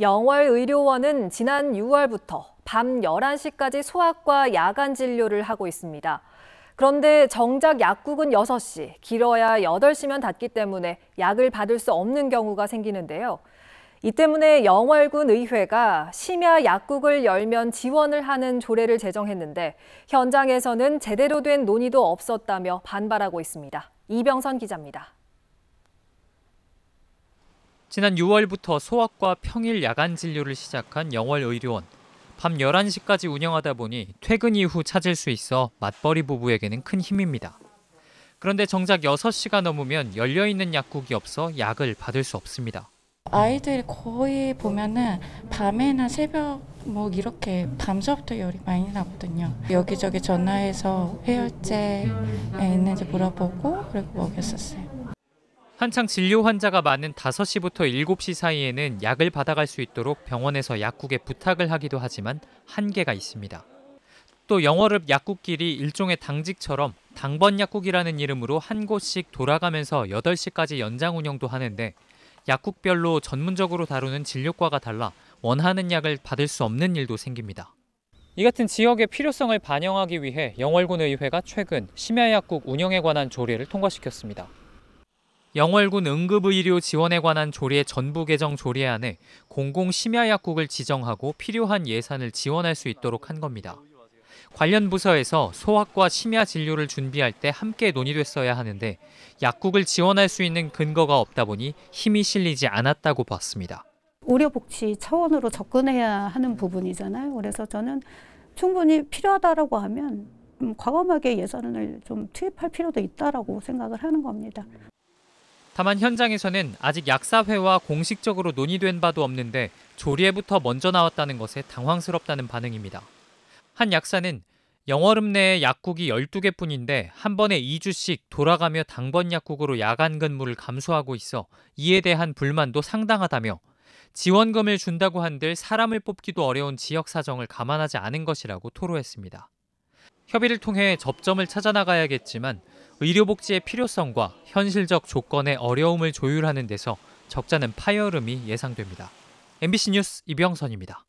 영월의료원은 지난 6월부터 밤 11시까지 소아과 야간 진료를 하고 있습니다. 그런데 정작 약국은 6시, 길어야 8시면 닫기 때문에 약을 받을 수 없는 경우가 생기는데요. 이 때문에 영월군 의회가 심야 약국을 열면 지원을 하는 조례를 제정했는데 현장에서는 제대로 된 논의도 없었다며 반발하고 있습니다. 이병선 기자입니다. 지난 6월부터 소아과 평일 야간 진료를 시작한 영월의료원. 밤 11시까지 운영하다 보니 퇴근 이후 찾을 수 있어 맞벌이 부부에게는 큰 힘입니다. 그런데 정작 6시가 넘으면 열려있는 약국이 없어 약을 받을 수 없습니다. 아이들이 거의 보면은 밤에나 새벽 뭐 이렇게 밤서부터 열이 많이 나거든요. 여기저기 전화해서 해열제 있는지 물어보고 그리고 먹였었어요. 한창 진료 환자가 많은 5시부터 7시 사이에는 약을 받아갈 수 있도록 병원에서 약국에 부탁을 하기도 하지만 한계가 있습니다. 또 영월읍 약국끼리 일종의 당직처럼 당번 약국이라는 이름으로 한 곳씩 돌아가면서 8시까지 연장 운영도 하는데 약국별로 전문적으로 다루는 진료과가 달라 원하는 약을 받을 수 없는 일도 생깁니다. 이 같은 지역의 필요성을 반영하기 위해 영월군 의회가 최근 심야약국 운영에 관한 조례를 통과시켰습니다. 영월군 응급의료 지원에 관한 조례 전부 개정 조례안에 공공심야약국을 지정하고 필요한 예산을 지원할 수 있도록 한 겁니다. 관련 부서에서 소학과 심야 진료를 준비할 때 함께 논의됐어야 하는데 약국을 지원할 수 있는 근거가 없다 보니 힘이 실리지 않았다고 봤습니다. 의료복지 차원으로 접근해야 하는 부분이잖아요. 그래서 저는 충분히 필요하다고 하면 과감하게 예산을 좀 투입할 필요도 있다고 생각을 하는 겁니다. 다만 현장에서는 아직 약사회와 공식적으로 논의된 바도 없는데 조리에부터 먼저 나왔다는 것에 당황스럽다는 반응입니다. 한 약사는 영월읍 내에 약국이 12개 뿐인데 한 번에 2주씩 돌아가며 당번 약국으로 야간 근무를 감수하고 있어 이에 대한 불만도 상당하다며 지원금을 준다고 한들 사람을 뽑기도 어려운 지역 사정을 감안하지 않은 것이라고 토로했습니다. 협의를 통해 접점을 찾아나가야겠지만 의료복지의 필요성과 현실적 조건의 어려움을 조율하는 데서 적잖은 파열음이 예상됩니다. MBC 뉴스 이병선입니다.